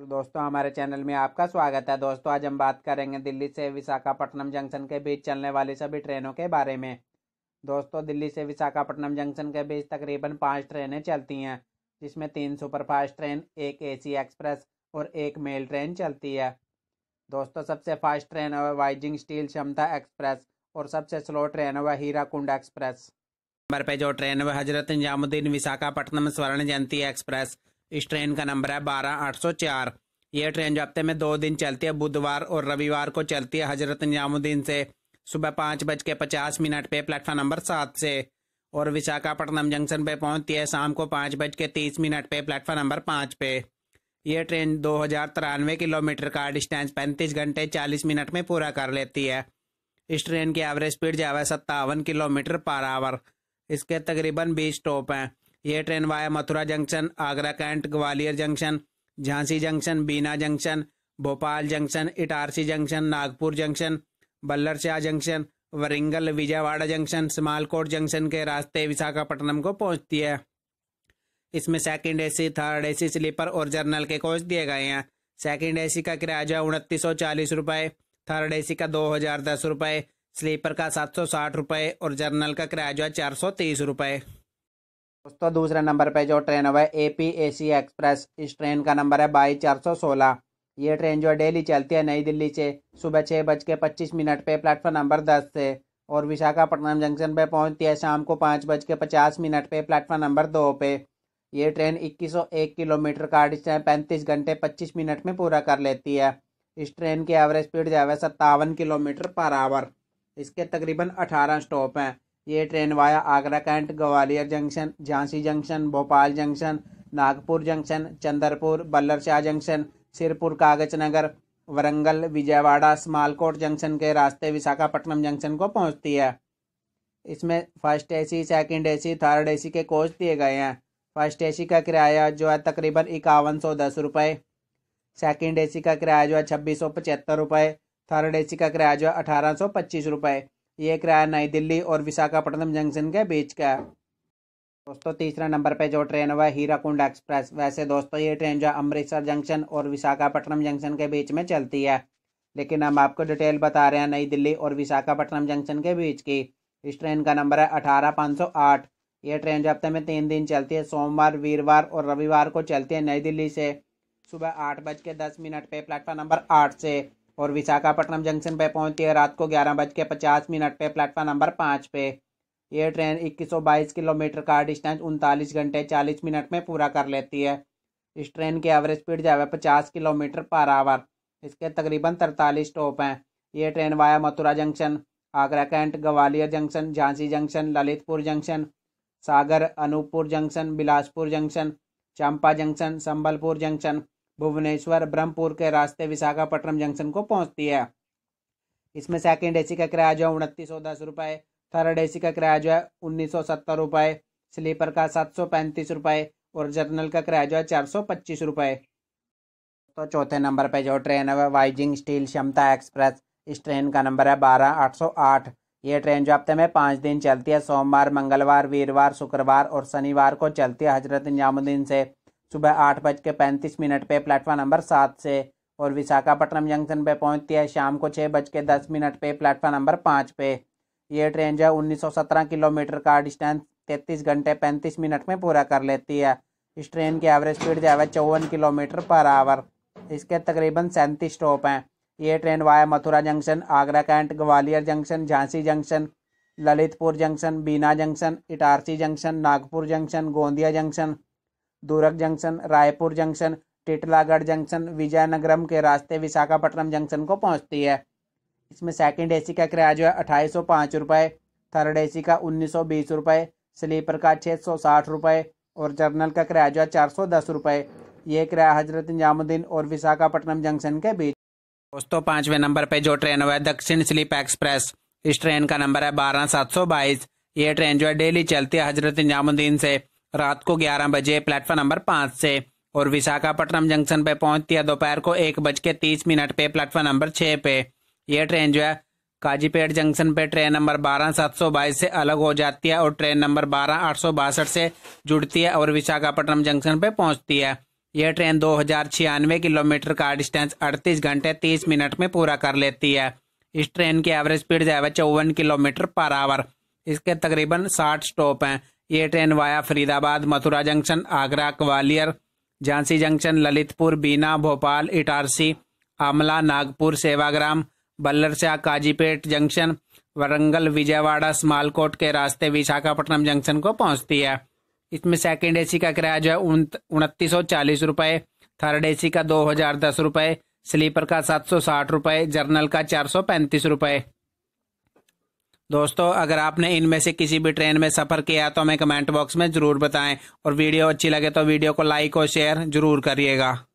तो दोस्तों हमारे चैनल में आपका स्वागत है दोस्तों आज हम बात करेंगे दिल्ली से विशाखापट्टनम जंक्शन के बीच चलने वाली सभी ट्रेनों के बारे में दोस्तों दिल्ली से विशाखापट्टनम जंक्शन के बीच तकरीबन पाँच ट्रेनें चलती हैं जिसमें तीन सुपरफास्ट ट्रेन एक एसी एक्सप्रेस और एक मेल ट्रेन चलती है दोस्तों सबसे फास्ट ट्रेन है वाइजिंग स्टील क्षमता एक्सप्रेस और सबसे स्लो ट्रेन है हीरा कुंड एक्सप्रेस नंबर पे जो ट्रेन है हजरत निजामुद्दीन विशाखापट्टनम स्वर्ण जयंती एक्सप्रेस इस ट्रेन का नंबर है बारह आठ सौ चार यह ट्रेन जो हफ्ते में दो दिन चलती है बुधवार और रविवार को चलती है हजरत निजामुद्दीन से सुबह पाँच बज के पचास मिनट पे प्लेटफॉर्म नंबर सात से और विशाखापट्टनम जंक्शन पे पहुंचती है शाम को पाँच बज के तीस मिनट पे प्लेटफॉर्म नंबर पाँच पे यह ट्रेन दो हजार तिरानवे किलोमीटर का डिस्टेंस पैंतीस घंटे चालीस मिनट में पूरा कर लेती है इस ट्रेन की एवरेज स्पीड जो है सत्तावन किलोमीटर पर आवर इसके तकरीबन बीस स्टॉप हैं ये train via Mathura junction Agra cantt Gwalior junction Jhansi junction Bina junction Bhopal junction Itarsi junction Nagpur junction Ballarshah junction Warangal Vijayawada junction Samalkot junction के रास्ते विशाखापट्टनम को पहुंचती है इसमें second AC third AC sleeper और जर्नल के कोच दिए गए हैं सेकंड एसी का किराया जो है उनतीस सौ चालीस रुपये थर्ड एसी का दो हजार दस रुपये स्लीपर का सात सौ साठ रुपये और जर्नल का किराया जो है चार सौ तीस रुपये दोस्तों दूसरे नंबर पे जो ट्रेन है A P A C express इस ट्रेन का नंबर है बाई चार सौ सोलह ये ट्रेन जो है डेली चलती है नई दिल्ली से सुबह छः बज के पच्चीस मिनट पे प्लेटफॉर्म नंबर दस से और विशाखापट्टनम जंक्शन पे पहुंचती है शाम को पाँच बज के पचास मिनट पे प्लेटफॉर्म नंबर दो पे ये ट्रेन इक्कीस सौ एक किलोमीटर का डिस्टेंस पैंतीस घंटे पच्चीस मिनट में पूरा कर लेती है इस ट्रेन की एवरेज स्पीड जो है सत्तावन किलोमीटर पर आवर इसके तकरीबन अठारह स्टॉप हैं ये train via Agra cantt Gwalior junction Jhansi junction Bhopal junction Nagpur junction Chandrapur Ballarshah junction Sirpur Kagaznagar Warangal Vijayawada Samalkot junction के रास्ते विशाखापट्टनम जंक्शन को पहुंचती है इसमें first AC second AC third AC के कोच दिए गए हैं फर्स्ट एसी का किराया जो है तकरीबन इक्यावन सौ दस रुपये सेकेंड ए का किराया जो है छब्बीस सौ पचहत्तर रुपये थर्ड ए का किराया जो है अठारह सौ पच्चीस रुपये ये किराया नई दिल्ली और विशाखापट्टनम जंक्शन के बीच का दोस्तों तीसरा नंबर पे जो ट्रेन हुआ है हीराकुंड एक्सप्रेस वैसे दोस्तों ये ट्रेन जो अमृतसर जंक्शन और विशाखापट्टनम जंक्शन के बीच में चलती है लेकिन हम आपको डिटेल बता रहे हैं नई दिल्ली और विशाखापट्टनम जंक्शन के बीच की इस ट्रेन का नंबर है अठारह पाँच सौ आठ ये ट्रेन जो हफ्ते में तीन दिन चलती है सोमवार वीरवार और रविवार को चलती है नई दिल्ली से सुबह आठ बज के दस मिनट पे प्लेटफॉर्म नंबर आठ से और विशाखापट्टनम जंक्शन पर पहुंचती है रात को ग्यारह बज के पचास मिनट पे प्लेटफॉर्म नंबर पाँच पे ये ट्रेन इक्कीस सौ बाईस किलोमीटर का डिस्टेंस उनतालीस घंटे चालीस मिनट में पूरा कर लेती है इस ट्रेन की एवरेज स्पीड है पचास किलोमीटर पर आवर इसके तकरीबन तरतालीस स्टॉप हैं ये train via Mathura junction Agra cantt Gwalior junction Jhansi junction Lalitpur junction Sagar Anuppur junction Bilaspur junction Champa junction Sambalpur junction Bhubaneswar Brahmapur के रास्ते विशाखापट्टनम जंक्शन को पहुंचती है इसमें सेकेंड एसी का किराया जो है उनतीस सौ दस रुपये थर्ड एसी का किराया जो है उन्नीस सौ सत्तर रुपये स्लीपर का सात सौ पैंतीस रुपये और जर्नल का किराया जो है चार सौ पच्चीस रुपये तो चौथे नंबर पर जो ट्रेन है वाइजिंग स्टील क्षमता एक्सप्रेस इस ट्रेन का नंबर है बारह आठ सौ आठ ये ट्रेन जो हफ्ते में पाँच दिन चलती है सोमवार मंगलवार वीरवार शुक्रवार और शनिवार को चलती है हजरत निजामुद्दीन से सुबह आठ बज के पैंतीस मिनट पे प्लेटफॉर्म नंबर सात से और विशाखापट्टनम जंक्शन पे पहुंचती है शाम को छः बज के दस मिनट पे प्लेटफॉर्म नंबर पाँच पे ये ट्रेन जो है उन्नीस सौ सत्रह किलोमीटर का डिस्टेंस तैंतीस घंटे पैंतीस मिनट में पूरा कर लेती है इस ट्रेन की एवरेज स्पीड जो है चौवन किलोमीटर पर आवर इसके तकरीबन सैंतीस स्टॉप हैं ये train via Mathura junction Agra cantt Gwalior junction Jhansi junction Lalitpur junction Bina junction Itarsi junction Nagpur junction Gondia junction Durg junction Raipur junction Titlagarh junction Vizianagaram के रास्ते विशाखापट्टनम जंक्शन को पहुंचती है इसमें सेकंड एसी का किराया जो है अट्ठाईस सौ पाँच रुपये थर्ड ए का उन्नीस सौ बीस रुपये स्लीपर का छः सौ साठ रुपये और जर्नल का किराया जो है चार सौ दस रुपये ये किराया हजरत निजामुद्दीन और विशाखापट्टनम जंक्शन के बीच दोस्तों पाँचवें नंबर पर जो ट्रेन हुआ है दक्षिण स्लीप एक्सप्रेस इस ट्रेन का नंबर है बारह सात सौ बाईस ये ट्रेन जो है डेली चलती है हजरत निजामुद्दीन से रात को ग्यारह बजे प्लेटफॉर्म नंबर पाँच से और विशाखापट्टनम जंक्शन पे पहुंचती है दोपहर को एक बज के तीस मिनट पे प्लेटफॉर्म नंबर छः पे ये ट्रेन जो है काजीपेट जंक्शन पे ट्रेन नंबर बारह सात सौ बाईस से अलग हो जाती है और ट्रेन नंबर बारह आठ सौ बासठ से जुड़ती है और विशाखापट्टनम जंक्शन पे पहुंचती है यह ट्रेन दो हजार छियानवे किलोमीटर का डिस्टेंस अड़तीस घंटे तीस मिनट में पूरा कर लेती है इस ट्रेन की एवरेज स्पीड जो है चौवन किलोमीटर पर आवर इसके तकरीबन साठ स्टॉप हैं ये train via Faridabad Mathura junction Agra Gwalior Jhansi junction Lalitpur Bina Bhopal Itarsi Amla Nagpur Sevagram Ballarshah Kazipet junction Warangal Vijayawada Samalkot के रास्ते विशाखापट्टनम जंक्शन को पहुंचती है इसमें सेकेंड एसी का किराया जो है उनतीस सौ चालीस रुपये थर्ड एसी का दो हजार दस रुपये स्लीपर का सात सौ साठ रुपये जर्नल का चार सौ पैंतीस रुपये दोस्तों अगर आपने इनमें से किसी भी ट्रेन में सफ़र किया तो हमें कमेंट बॉक्स में ज़रूर बताएं और वीडियो अच्छी लगे तो वीडियो को लाइक और शेयर ज़रूर करिएगा